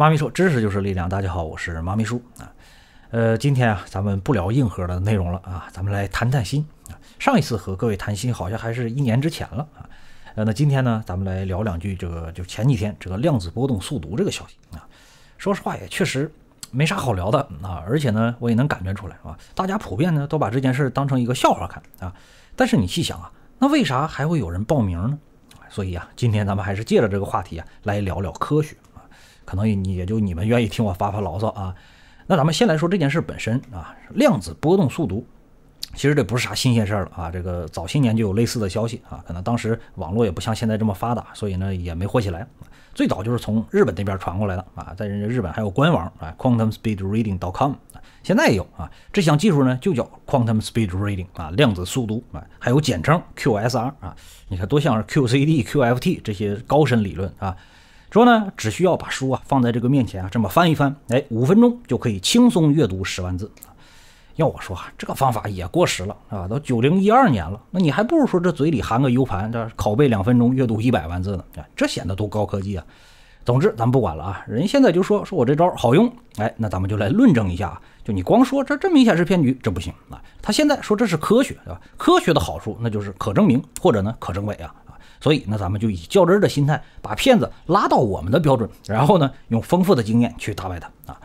妈咪说：“知识就是力量。”大家好，我是妈咪叔啊。呃，今天啊，咱们不聊硬核的内容了啊，咱们来谈谈心啊。上一次和各位谈心好像还是一年之前了啊。呃，那今天呢，咱们来聊两句这个，就前几天这个量子波动速读这个消息啊。说实话，也确实没啥好聊的啊。而且呢，我也能感觉出来啊，大家普遍呢都把这件事当成一个笑话看啊。但是你细想啊，那为啥还会有人报名呢？所以啊，今天咱们还是借着这个话题啊，来聊聊科学。可能你也就你们愿意听我发发牢骚啊，那咱们先来说这件事本身啊，量子波动速度，其实这不是啥新鲜事儿了啊，这个早些年就有类似的消息啊，可能当时网络也不像现在这么发达，所以呢也没火起来。最早就是从日本那边传过来的啊，在人家日本还有官网啊，quantum speed reading dot com，现在也有啊，这项技术呢就叫 quantum speed reading 啊，量子速读啊，还有简称 QSR 啊，你看多像 QCD、QFT 这些高深理论啊。说呢，只需要把书啊放在这个面前啊，这么翻一翻，哎，五分钟就可以轻松阅读十万字。要我说啊，这个方法也过时了，啊，都九零一二年了，那你还不如说这嘴里含个 U 盘，这拷贝两分钟，阅读一百万字呢？这显得多高科技啊！总之，咱不管了啊。人现在就说说我这招好用，哎，那咱们就来论证一下啊。就你光说这这明显是骗局，这不行啊。他现在说这是科学，对吧？科学的好处那就是可证明或者呢可证伪啊。所以，那咱们就以较真的心态，把骗子拉到我们的标准，然后呢，用丰富的经验去打败他啊。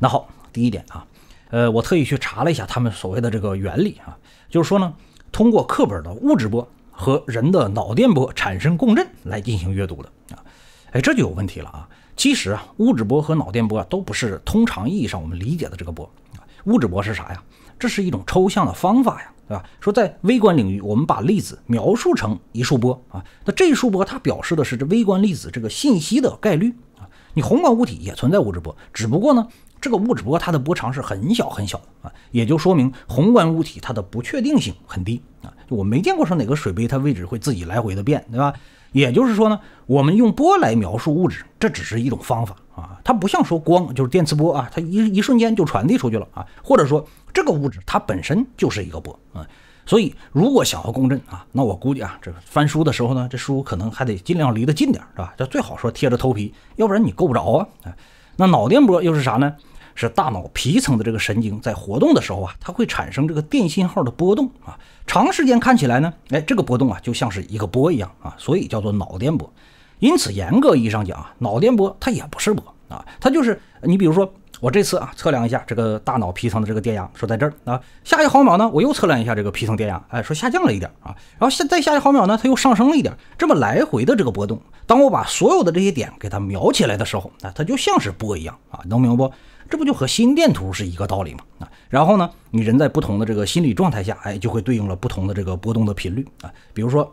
那好，第一点啊，呃，我特意去查了一下他们所谓的这个原理啊，就是说呢，通过课本的物质波和人的脑电波产生共振来进行阅读的啊。哎，这就有问题了啊。其实啊，物质波和脑电波啊，都不是通常意义上我们理解的这个波啊。物质波是啥呀？这是一种抽象的方法呀。对吧？说在微观领域，我们把粒子描述成一束波啊，那这一束波它表示的是这微观粒子这个信息的概率啊。你宏观物体也存在物质波，只不过呢，这个物质波它的波长是很小很小的啊，也就说明宏观物体它的不确定性很低啊。我没见过说哪个水杯它位置会自己来回的变，对吧？也就是说呢，我们用波来描述物质，这只是一种方法啊，它不像说光就是电磁波啊，它一一瞬间就传递出去了啊，或者说。这个物质它本身就是一个波啊，所以如果想要共振啊，那我估计啊，这翻书的时候呢，这书可能还得尽量离得近点，是吧？这最好说贴着头皮，要不然你够不着啊。那脑电波又是啥呢？是大脑皮层的这个神经在活动的时候啊，它会产生这个电信号的波动啊，长时间看起来呢，哎，这个波动啊就像是一个波一样啊，所以叫做脑电波。因此，严格意义上讲啊，脑电波它也不是波啊，它就是你比如说。我这次啊，测量一下这个大脑皮层的这个电压，说在这儿啊，下一毫秒呢，我又测量一下这个皮层电压，哎，说下降了一点儿啊，然后下再下一毫秒呢，它又上升了一点儿，这么来回的这个波动，当我把所有的这些点给它描起来的时候，那它就像是波一样啊，能明白不？这不就和心电图是一个道理吗？啊，然后呢，你人在不同的这个心理状态下，哎，就会对应了不同的这个波动的频率啊，比如说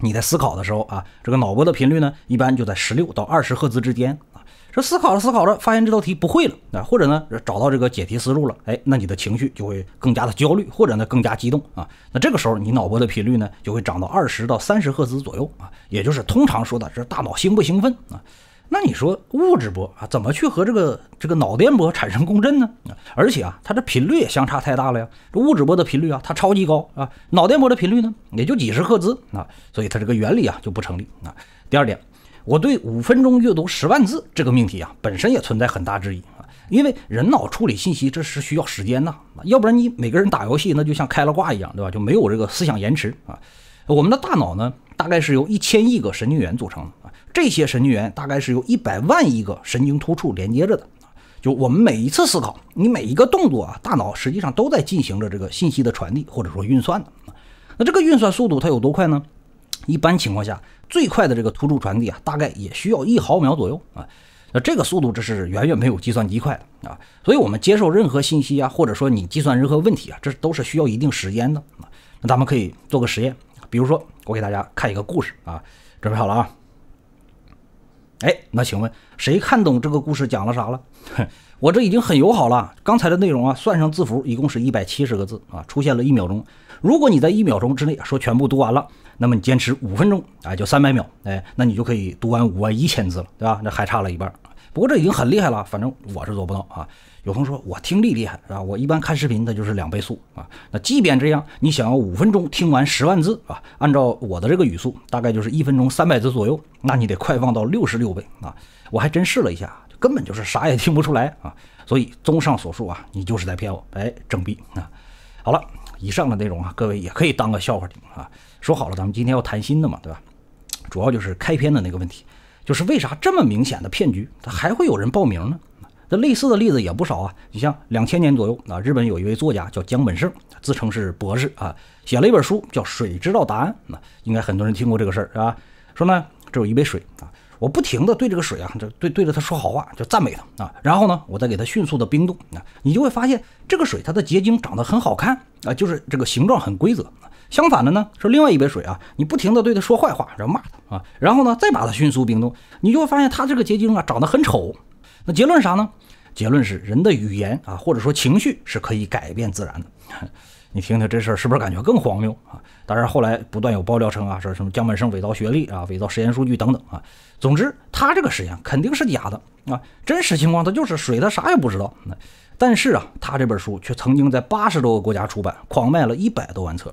你在思考的时候啊，这个脑波的频率呢，一般就在十六到二十赫兹之间。思考着思考着，发现这道题不会了啊，或者呢找到这个解题思路了，哎，那你的情绪就会更加的焦虑，或者呢更加激动啊。那这个时候你脑波的频率呢就会涨到二十到三十赫兹左右啊，也就是通常说的这大脑兴不兴奋啊。那你说物质波啊怎么去和这个这个脑电波产生共振呢？而且啊它这频率也相差太大了呀，物质波的频率啊它超级高啊，脑电波的频率呢也就几十赫兹啊，所以它这个原理啊就不成立啊。第二点。我对五分钟阅读十万字这个命题啊，本身也存在很大质疑啊，因为人脑处理信息这是需要时间的，要不然你每个人打游戏那就像开了挂一样，对吧？就没有这个思想延迟啊。我们的大脑呢，大概是由一千亿个神经元组成啊，这些神经元大概是由一百万亿个神经突触连接着的就我们每一次思考，你每一个动作啊，大脑实际上都在进行着这个信息的传递或者说运算的。那这个运算速度它有多快呢？一般情况下，最快的这个突触传递啊，大概也需要一毫秒左右啊。那这个速度，这是远远没有计算机快的啊。所以，我们接受任何信息啊，或者说你计算任何问题啊，这都是需要一定时间的啊。那咱们可以做个实验，比如说，我给大家看一个故事啊，准备好了啊。哎，那请问谁看懂这个故事讲了啥了？我这已经很友好了。刚才的内容啊，算上字符一共是一百七十个字啊，出现了一秒钟。如果你在一秒钟之内说全部读完了，那么你坚持五分钟啊，就三百秒，哎，那你就可以读完五万一千字了，对吧？那还差了一半。不过这已经很厉害了，反正我是做不到啊。有同学说我听力厉害啊，我一般看视频它就是两倍速啊。那即便这样，你想要五分钟听完十万字啊，按照我的这个语速，大概就是一分钟三百字左右，那你得快放到六十六倍啊。我还真试了一下，根本就是啥也听不出来啊。所以综上所述啊，你就是在骗我，哎，整逼啊。好了，以上的内容啊，各位也可以当个笑话听啊。说好了，咱们今天要谈心的嘛，对吧？主要就是开篇的那个问题。就是为啥这么明显的骗局，他还会有人报名呢？那类似的例子也不少啊。你像两千年左右啊，日本有一位作家叫江本胜，自称是博士啊，写了一本书叫《水知道答案》。那应该很多人听过这个事儿是吧？说呢，这有一杯水啊，我不停地对这个水啊，就对对着它说好话，就赞美它啊。然后呢，我再给它迅速的冰冻啊，你就会发现这个水它的结晶长得很好看啊，就是这个形状很规则。相反的呢，说另外一杯水啊，你不停的对他说坏话，然后骂他啊，然后呢再把它迅速冰冻，你就会发现它这个结晶啊长得很丑。那结论啥呢？结论是人的语言啊，或者说情绪是可以改变自然的。你听听这事儿是不是感觉更荒谬啊？当然，后来不断有爆料称啊，说什么江本胜伪造学历啊，伪造实验数据等等啊。总之，他这个实验肯定是假的啊。真实情况他就是水，他啥也不知道。但是啊，他这本书却曾经在八十多个国家出版，狂卖了一百多万册。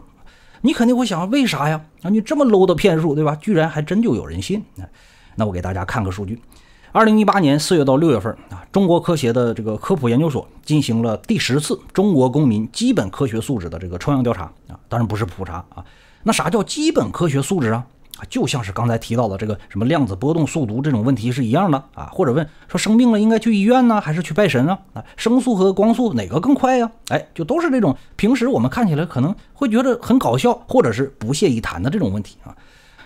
你肯定会想，为啥呀？啊，你这么 low 的骗术，对吧？居然还真就有人信。那我给大家看个数据：，二零一八年四月到六月份，啊，中国科协的这个科普研究所进行了第十次中国公民基本科学素质的这个抽样调查，啊，当然不是普查啊。那啥叫基本科学素质啊？啊，就像是刚才提到的这个什么量子波动速读这种问题是一样的啊，或者问说生病了应该去医院呢，还是去拜神呢？啊，声速和光速哪个更快呀？哎，就都是这种平时我们看起来可能会觉得很搞笑，或者是不屑一谈的这种问题啊。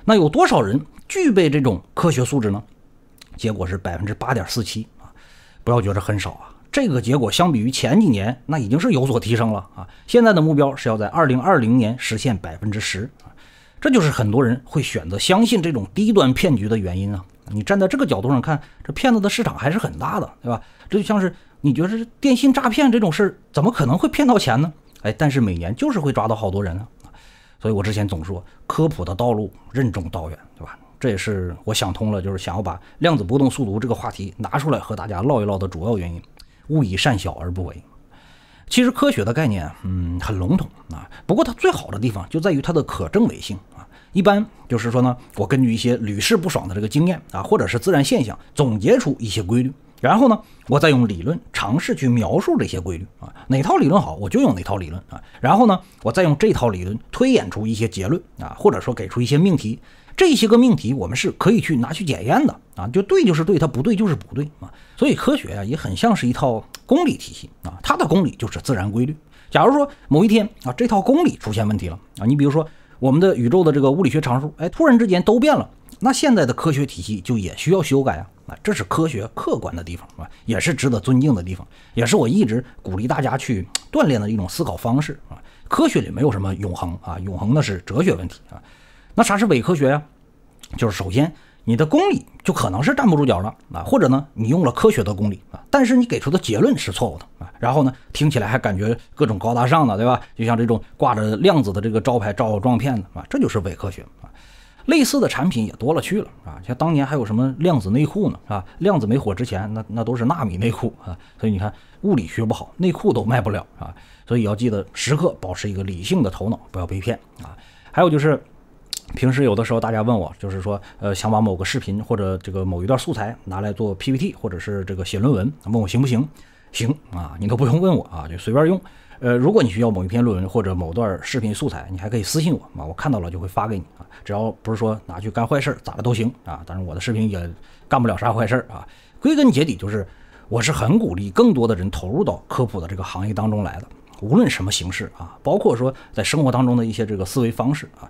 那有多少人具备这种科学素质呢？结果是百分之八点四七啊，不要觉得很少啊，这个结果相比于前几年那已经是有所提升了啊。现在的目标是要在二零二零年实现百分之十。这就是很多人会选择相信这种低端骗局的原因啊！你站在这个角度上看，这骗子的市场还是很大的，对吧？这就像是你觉得电信诈骗这种事儿，怎么可能会骗到钱呢？哎，但是每年就是会抓到好多人啊！所以我之前总说，科普的道路任重道远，对吧？这也是我想通了，就是想要把量子波动速读这个话题拿出来和大家唠一唠的主要原因。勿以善小而不为。其实科学的概念，嗯，很笼统啊。不过它最好的地方就在于它的可证伪性啊。一般就是说呢，我根据一些屡试不爽的这个经验啊，或者是自然现象，总结出一些规律，然后呢，我再用理论尝试去描述这些规律啊。哪套理论好，我就用哪套理论啊。然后呢，我再用这套理论推演出一些结论啊，或者说给出一些命题。这些个命题，我们是可以去拿去检验的啊，就对就是对，它不对就是不对啊。所以科学啊也很像是一套公理体系啊，它的公理就是自然规律。假如说某一天啊，这套公理出现问题了啊，你比如说我们的宇宙的这个物理学常数，哎，突然之间都变了，那现在的科学体系就也需要修改啊。啊，这是科学客观的地方啊，也是值得尊敬的地方，也是我一直鼓励大家去锻炼的一种思考方式啊。科学里没有什么永恒啊，永恒的是哲学问题啊。那啥是伪科学呀？就是首先你的公理就可能是站不住脚了啊，或者呢你用了科学的公理啊，但是你给出的结论是错误的啊。然后呢听起来还感觉各种高大上的，对吧？就像这种挂着量子的这个招牌招撞骗的啊，这就是伪科学啊。类似的产品也多了去了啊，像当年还有什么量子内裤呢？啊，量子没火之前那那都是纳米内裤啊。所以你看物理学不好，内裤都卖不了啊。所以要记得时刻保持一个理性的头脑，不要被骗啊。还有就是。平时有的时候大家问我，就是说，呃，想把某个视频或者这个某一段素材拿来做 PPT，或者是这个写论文，问我行不行？行啊，你都不用问我啊，就随便用。呃，如果你需要某一篇论文或者某段视频素材，你还可以私信我啊，我看到了就会发给你啊。只要不是说拿去干坏事，咋的都行啊。当然，我的视频也干不了啥坏事啊。归根结底，就是我是很鼓励更多的人投入到科普的这个行业当中来的，无论什么形式啊，包括说在生活当中的一些这个思维方式啊。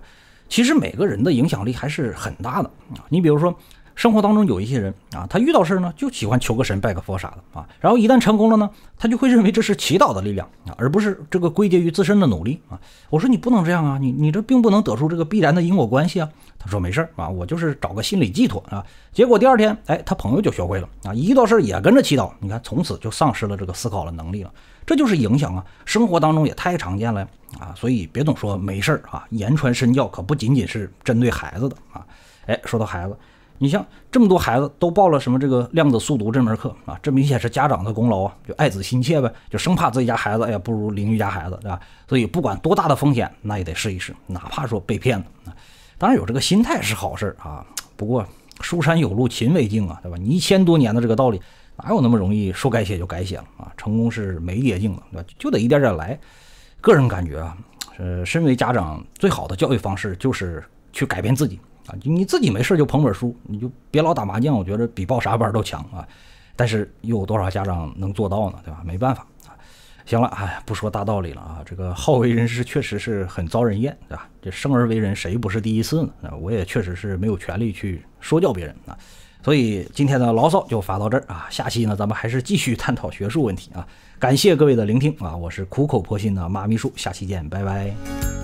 其实每个人的影响力还是很大的。你比如说。生活当中有一些人啊，他遇到事儿呢就喜欢求个神拜个佛啥的啊，然后一旦成功了呢，他就会认为这是祈祷的力量啊，而不是这个归结于自身的努力啊。我说你不能这样啊，你你这并不能得出这个必然的因果关系啊。他说没事儿啊，我就是找个心理寄托啊。结果第二天哎，他朋友就学会了啊，一遇到事儿也跟着祈祷。你看从此就丧失了这个思考的能力了，这就是影响啊。生活当中也太常见了啊，所以别总说没事儿啊，言传身教可不仅仅是针对孩子的啊。哎，说到孩子。你像这么多孩子都报了什么这个量子速读这门课啊？这明显是家长的功劳啊，就爱子心切呗，就生怕自己家孩子哎呀不如邻居家孩子对吧？所以不管多大的风险，那也得试一试，哪怕说被骗了，当然有这个心态是好事啊。不过书山有路勤为径啊，对吧？你一千多年的这个道理哪有那么容易说改写就改写了啊？成功是没捷径的，对吧？就得一点点来。个人感觉啊，呃，身为家长最好的教育方式就是去改变自己。啊，你自己没事就捧本书，你就别老打麻将，我觉得比报啥班都强啊。但是又有多少家长能做到呢？对吧？没办法啊。行了，哎，不说大道理了啊。这个好为人师确实是很遭人厌，对吧？这生而为人谁不是第一次呢？啊，我也确实是没有权利去说教别人啊。所以今天的牢骚就发到这儿啊。下期呢咱们还是继续探讨学术问题啊。感谢各位的聆听啊，我是苦口婆心的妈咪叔，下期见，拜拜。